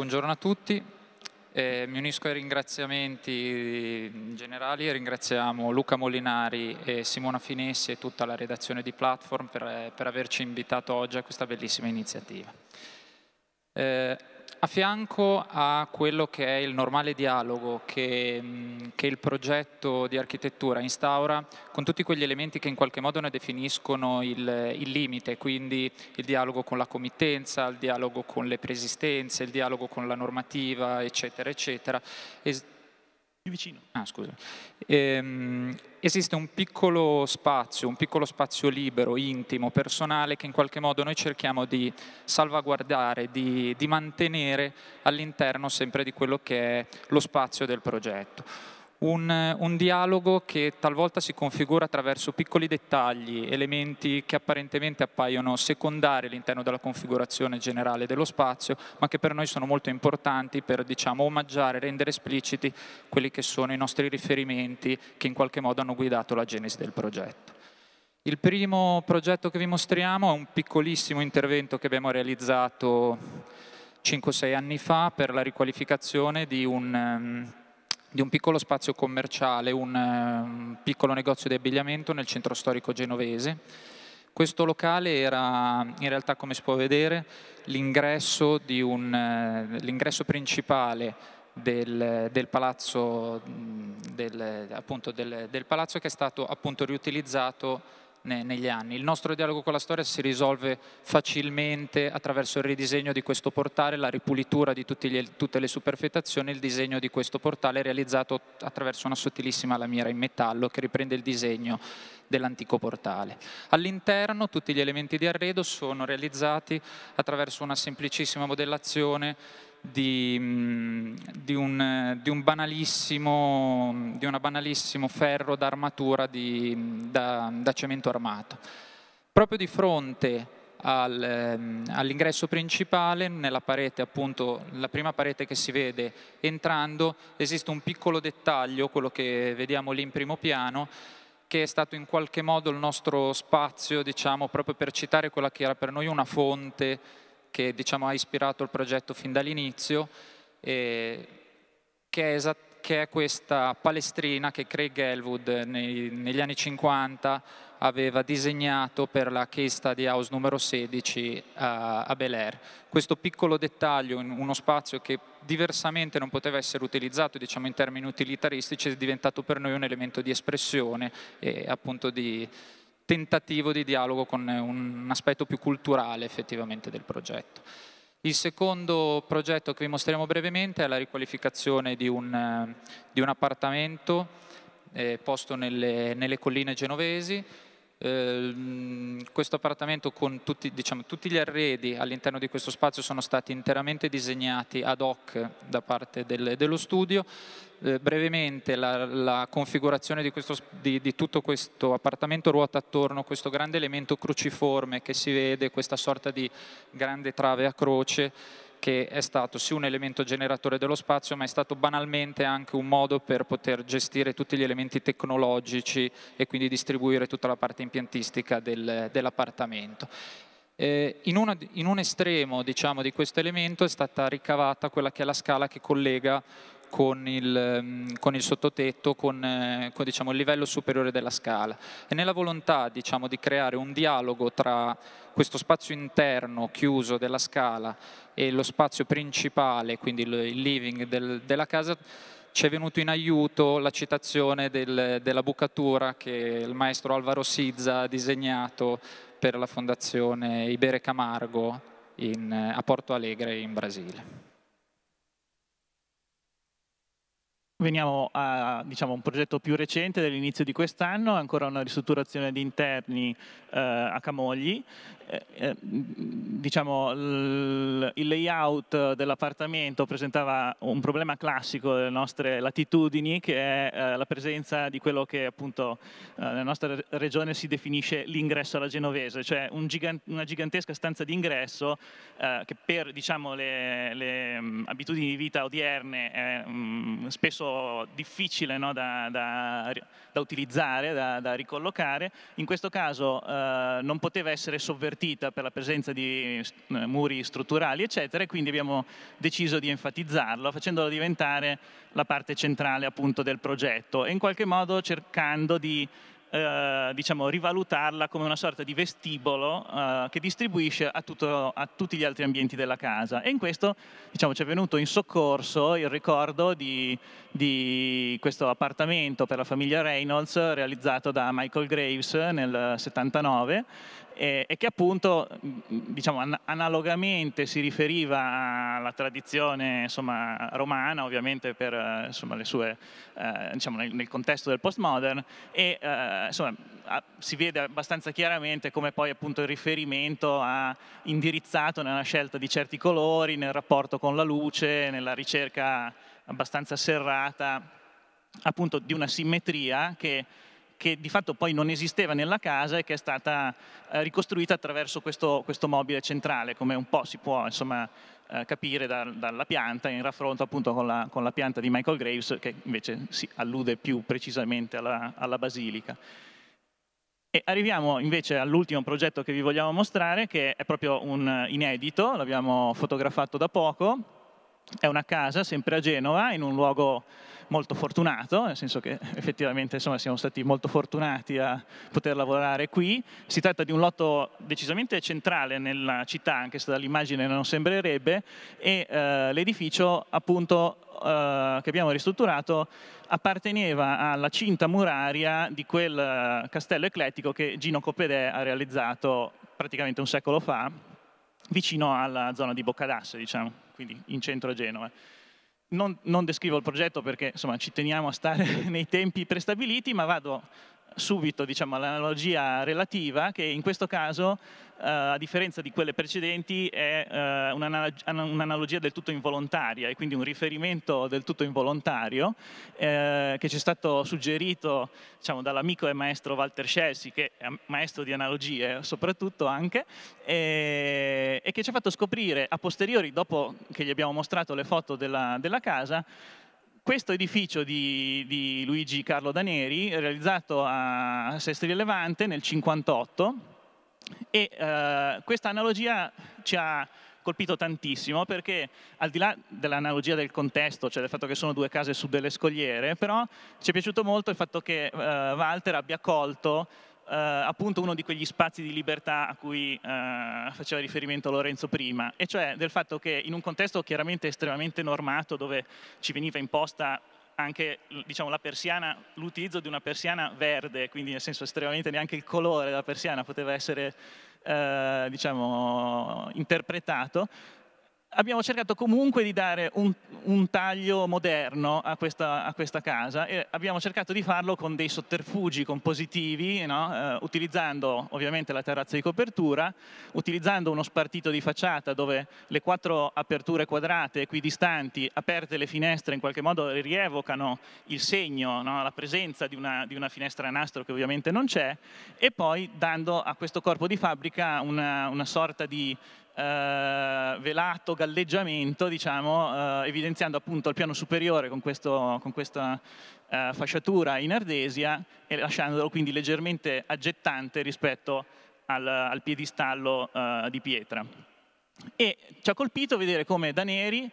Buongiorno a tutti, eh, mi unisco ai ringraziamenti generali, ringraziamo Luca Molinari e Simona Finessi e tutta la redazione di Platform per, eh, per averci invitato oggi a questa bellissima iniziativa. Eh, a fianco a quello che è il normale dialogo che, che, il progetto di architettura instaura con tutti quegli elementi che in qualche modo ne definiscono il, il, limite, quindi il dialogo con la committenza, il dialogo con le preesistenze, il dialogo con la normativa, eccetera, eccetera. E più vicino. Ah, scusa. Ehm, esiste un piccolo spazio, un piccolo spazio libero, intimo, personale, che in qualche modo noi cerchiamo di salvaguardare, di, di mantenere all'interno sempre di quello che è lo spazio del progetto un, un, dialogo che talvolta si configura attraverso piccoli dettagli, elementi che apparentemente appaiono secondari all'interno della configurazione generale dello spazio, ma che per noi sono molto importanti per diciamo, omaggiare, rendere espliciti quelli che sono i nostri riferimenti che in qualche modo hanno guidato la genesi del progetto. Il primo progetto che vi mostriamo è un piccolissimo intervento che abbiamo realizzato 5-6 anni fa per la riqualificazione di un ehm, di un piccolo spazio commerciale, un, eh, piccolo negozio di abbigliamento nel centro storico genovese. Questo locale era in realtà, come si può vedere, l'ingresso, eh, principale del, del, palazzo, mm, del, appunto, del, palazzo, che è stato appunto, riutilizzato negli anni. Il nostro dialogo con la storia si risolve facilmente attraverso il ridisegno di questo portale, la ripulitura di gli, tutte le superfettazioni, il disegno di questo portale realizzato attraverso una sottilissima lamiera in metallo che riprende il disegno dell'antico portale. All'interno tutti gli elementi di arredo sono realizzati attraverso una semplicissima modellazione di, mm, di, un, di, un, banalissimo, di banalissimo ferro d'armatura da, da, cemento armato. Proprio di fronte al, mm, all'ingresso principale, nella parete, appunto, la prima parete che si vede entrando, esiste un piccolo dettaglio, quello che vediamo lì in primo piano, che è stato in qualche modo il nostro spazio, diciamo, proprio per citare quella che era per noi una fonte che diciamo, ha ispirato il progetto fin dall'inizio, eh, che, che, è questa palestrina che Craig Elwood nei, negli anni 50 aveva disegnato per la case study house numero 16 a, a Bel Air. Questo piccolo dettaglio in uno spazio che diversamente non poteva essere utilizzato diciamo, in termini utilitaristici è diventato per noi un elemento di espressione e appunto di, tentativo di dialogo con eh, un aspetto più culturale effettivamente del progetto. Il secondo progetto che vi mostriamo brevemente è la riqualificazione di un, eh, di un appartamento eh, posto nelle, nelle colline genovesi Ehm, questo appartamento con tutti, diciamo, tutti gli arredi all'interno di questo spazio sono stati interamente disegnati ad hoc da parte del, dello studio. Eh, brevemente la, la configurazione di, questo, di, di, tutto questo appartamento ruota attorno a questo grande elemento cruciforme che si vede, questa sorta di grande trave a croce che è stato sì un elemento generatore dello spazio, ma è stato banalmente anche un modo per poter gestire tutti gli elementi tecnologici e quindi distribuire tutta la parte impiantistica del, dell'appartamento. Eh, in, una, in, un estremo diciamo, di questo elemento è stata ricavata quella che è la scala che collega con il, ehm, con il sottotetto, con, eh, con diciamo, il livello superiore della scala. E nella volontà diciamo, di creare un dialogo tra questo spazio interno chiuso della scala e lo spazio principale, quindi il living del, della casa, ci è venuto in aiuto la citazione del, della bucatura che il maestro Alvaro Sizza ha disegnato per la fondazione Ibere Camargo in, eh, a Porto Alegre in Brasile. Veniamo a diciamo, un progetto più recente dell'inizio di quest'anno, ancora una ristrutturazione di interni eh, a Camogli. Eh, eh, diciamo, l- il layout dell'appartamento presentava un problema classico delle nostre latitudini, che è eh, la presenza di quello che appunto eh, nella nostra regione si definisce l'ingresso alla genovese, cioè un gigan- una gigantesca stanza d'ingresso eh, che per diciamo, le, le, abitudini di vita odierne è mh, spesso difficile no, da, da, da, utilizzare, da, da, ricollocare. In questo caso eh, non poteva essere sovvertita per la presenza di eh, muri strutturali, eccetera, e quindi abbiamo deciso di enfatizzarlo, facendolo diventare la parte centrale appunto del progetto e in qualche modo cercando di eh, diciamo, rivalutarla come una sorta di vestibolo eh, che distribuisce a, tutto, a, tutti gli altri ambienti della casa. E in questo diciamo, ci è venuto in soccorso il ricordo di, di, questo appartamento per la famiglia Reynolds realizzato da Michael Graves nel 79, e, e che appunto diciamo, an analogamente si riferiva alla tradizione insomma, romana, ovviamente per insomma, le sue, eh, diciamo, nel, nel, contesto del postmodern, e eh, insomma, a, si vede abbastanza chiaramente come poi appunto il riferimento ha indirizzato nella scelta di certi colori, nel rapporto con la luce, nella ricerca abbastanza serrata appunto di una simmetria che che di fatto poi non esisteva nella casa e che è stata eh, ricostruita attraverso questo, questo, mobile centrale, come un po' si può insomma, eh, capire da, dalla pianta, in raffronto appunto con la, con la, pianta di Michael Graves, che invece si allude più precisamente alla, alla basilica. E arriviamo invece all'ultimo progetto che vi vogliamo mostrare, che è proprio un inedito, l'abbiamo fotografato da poco. È una casa, sempre a Genova, in un luogo molto fortunato, nel senso che effettivamente insomma, siamo stati molto fortunati a poter lavorare qui. Si tratta di un lotto decisamente centrale nella città, anche se dall'immagine non sembrerebbe, e eh, l'edificio appunto eh, che abbiamo ristrutturato apparteneva alla cinta muraria di quel eh, castello eclettico che Gino Copedè ha realizzato praticamente un secolo fa, vicino alla zona di Boccadasse, diciamo, quindi in centro a Genova non, non descrivo il progetto perché insomma, ci teniamo a stare nei tempi prestabiliti, ma vado subito diciamo, l'analogia relativa che in questo caso eh, a differenza di quelle precedenti è eh, un'analogia del tutto involontaria e quindi un riferimento del tutto involontario eh, che ci è stato suggerito diciamo, dall'amico e maestro Walter Scelsi che è maestro di analogie soprattutto anche e, e che ci ha fatto scoprire a posteriori dopo che gli abbiamo mostrato le foto della, della casa questo edificio di, di, Luigi Carlo Daneri, realizzato a Sestri Levante nel 1958, e eh, questa analogia ci ha colpito tantissimo perché al di là dell'analogia del contesto, cioè del fatto che sono due case su delle scogliere, però ci è piaciuto molto il fatto che eh, Walter abbia colto eh, appunto uno di quegli spazi di libertà a cui eh, faceva riferimento Lorenzo prima, e cioè del fatto che in un contesto chiaramente estremamente normato dove ci veniva imposta anche diciamo, la persiana, l'utilizzo di una persiana verde, quindi nel senso estremamente neanche il colore della persiana poteva essere eh, diciamo, interpretato, abbiamo cercato comunque di dare un, un taglio moderno a questa, a questa, casa e abbiamo cercato di farlo con dei sotterfugi compositivi, no? eh, utilizzando ovviamente la terrazza di copertura, utilizzando uno spartito di facciata dove le quattro aperture quadrate equidistanti, aperte le finestre, in qualche modo rievocano il segno, no? la presenza di una, di una, finestra a nastro che ovviamente non c'è, e poi dando a questo corpo di fabbrica una, una sorta di eh, velato galleggiamento, diciamo, eh, evidenziando appunto il piano superiore con, questo, con questa eh, fasciatura in ardesia e lasciandolo quindi leggermente aggettante rispetto al, al piedistallo eh, di pietra. E ci ha colpito vedere come Daneri,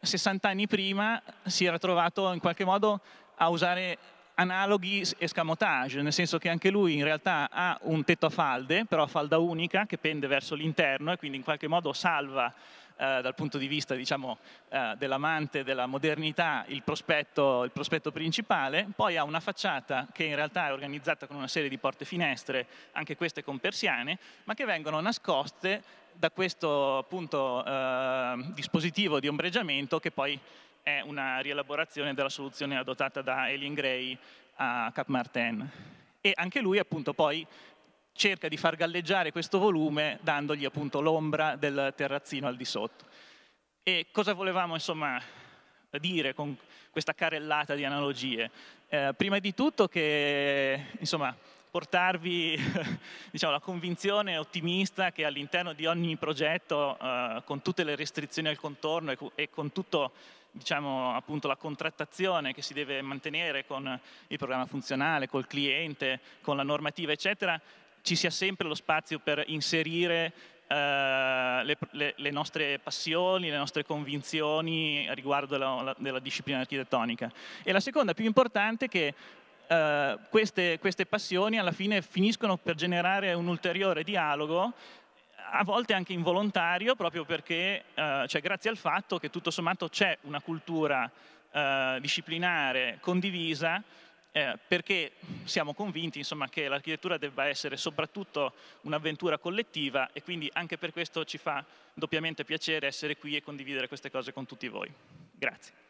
60 anni prima, si era trovato in qualche modo a usare analoghi escamotage, nel senso che anche lui in realtà ha un tetto a falde, però a falda unica che pende verso l'interno e quindi in qualche modo salva eh, dal punto di vista diciamo, eh, dell'amante della modernità il prospetto, il prospetto, principale, poi ha una facciata che in realtà è organizzata con una serie di porte finestre, anche queste con persiane, ma che vengono nascoste da questo appunto, eh, dispositivo di ombreggiamento che poi è una rielaborazione della soluzione adottata da Alien Gray a Cap Martin. E anche lui appunto poi cerca di far galleggiare questo volume dandogli appunto l'ombra del terrazzino al di sotto. E cosa volevamo insomma dire con questa carellata di analogie? Eh, prima di tutto che insomma portarvi diciamo, la convinzione ottimista che all'interno di ogni progetto, eh, con tutte le restrizioni al contorno e con tutto diciamo, appunto, la contrattazione che si deve mantenere con il programma funzionale, col cliente, con la normativa, eccetera, ci sia sempre lo spazio per inserire eh, le, le, le, nostre passioni, le nostre convinzioni riguardo la, la, della disciplina architettonica. E la seconda, più importante, è che eh, queste, queste passioni alla fine finiscono per generare un ulteriore dialogo a volte anche involontario, proprio perché, eh, cioè, grazie al fatto che tutto sommato c'è una cultura eh, disciplinare condivisa, eh, perché siamo convinti insomma, che l'architettura debba essere soprattutto un'avventura collettiva e quindi anche per questo ci fa doppiamente piacere essere qui e condividere queste cose con tutti voi. Grazie.